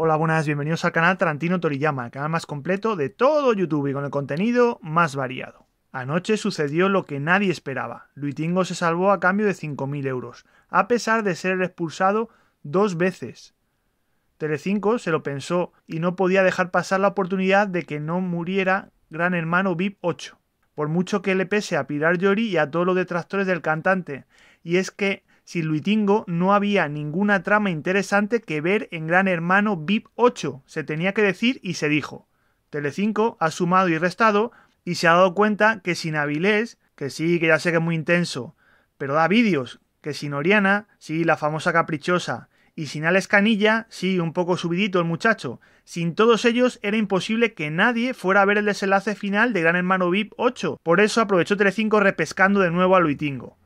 Hola, buenas, bienvenidos al canal Tarantino Toriyama, el canal más completo de todo YouTube y con el contenido más variado. Anoche sucedió lo que nadie esperaba. Luitingo se salvó a cambio de 5.000 euros, a pesar de ser expulsado dos veces. Telecinco se lo pensó y no podía dejar pasar la oportunidad de que no muriera Gran Hermano VIP 8, por mucho que le pese a Pilar Llori y a todos los detractores del cantante. Y es que sin Luitingo no había ninguna trama interesante que ver en Gran Hermano VIP 8, se tenía que decir y se dijo. Telecinco ha sumado y restado y se ha dado cuenta que sin Avilés, que sí, que ya sé que es muy intenso, pero da vídeos, que sin Oriana, sí, la famosa caprichosa, y sin Alex Canilla, sí, un poco subidito el muchacho. Sin todos ellos era imposible que nadie fuera a ver el desenlace final de Gran Hermano VIP 8. Por eso aprovechó Telecinco repescando de nuevo a Luitingo.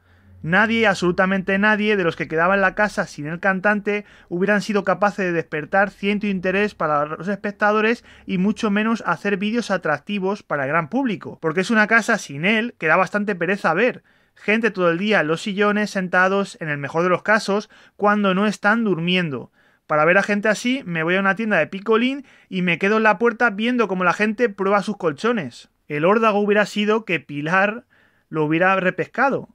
Nadie, absolutamente nadie, de los que quedaban en la casa sin el cantante hubieran sido capaces de despertar ciento interés para los espectadores y mucho menos hacer vídeos atractivos para el gran público, porque es una casa sin él que da bastante pereza ver. Gente todo el día en los sillones sentados, en el mejor de los casos, cuando no están durmiendo. Para ver a gente así, me voy a una tienda de picolín y me quedo en la puerta viendo cómo la gente prueba sus colchones. El órdago hubiera sido que Pilar lo hubiera repescado,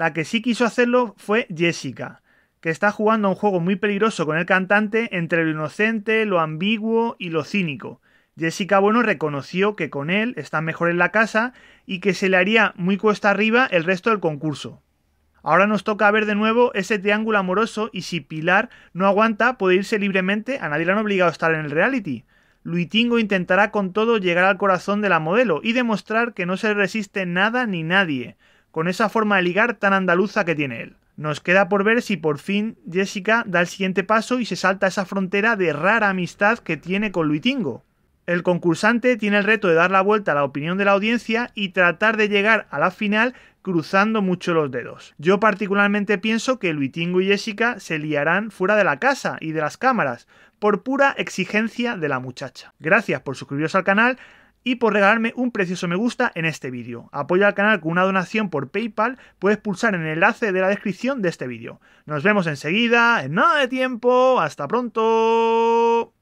la que sí quiso hacerlo fue Jessica, que está jugando a un juego muy peligroso con el cantante entre lo inocente, lo ambiguo y lo cínico. Jessica Bueno reconoció que con él está mejor en la casa y que se le haría muy cuesta arriba el resto del concurso. Ahora nos toca ver de nuevo ese triángulo amoroso y si Pilar no aguanta puede irse libremente, a nadie le han obligado a estar en el reality. Luitingo intentará con todo llegar al corazón de la modelo y demostrar que no se resiste nada ni nadie con esa forma de ligar tan andaluza que tiene él. Nos queda por ver si por fin Jessica da el siguiente paso y se salta esa frontera de rara amistad que tiene con Luitingo. El concursante tiene el reto de dar la vuelta a la opinión de la audiencia y tratar de llegar a la final cruzando mucho los dedos. Yo particularmente pienso que Luitingo y Jessica se liarán fuera de la casa y de las cámaras, por pura exigencia de la muchacha. Gracias por suscribiros al canal, y por regalarme un precioso me gusta en este vídeo. Apoya al canal con una donación por PayPal, puedes pulsar en el enlace de la descripción de este vídeo. Nos vemos enseguida, en nada de tiempo, hasta pronto.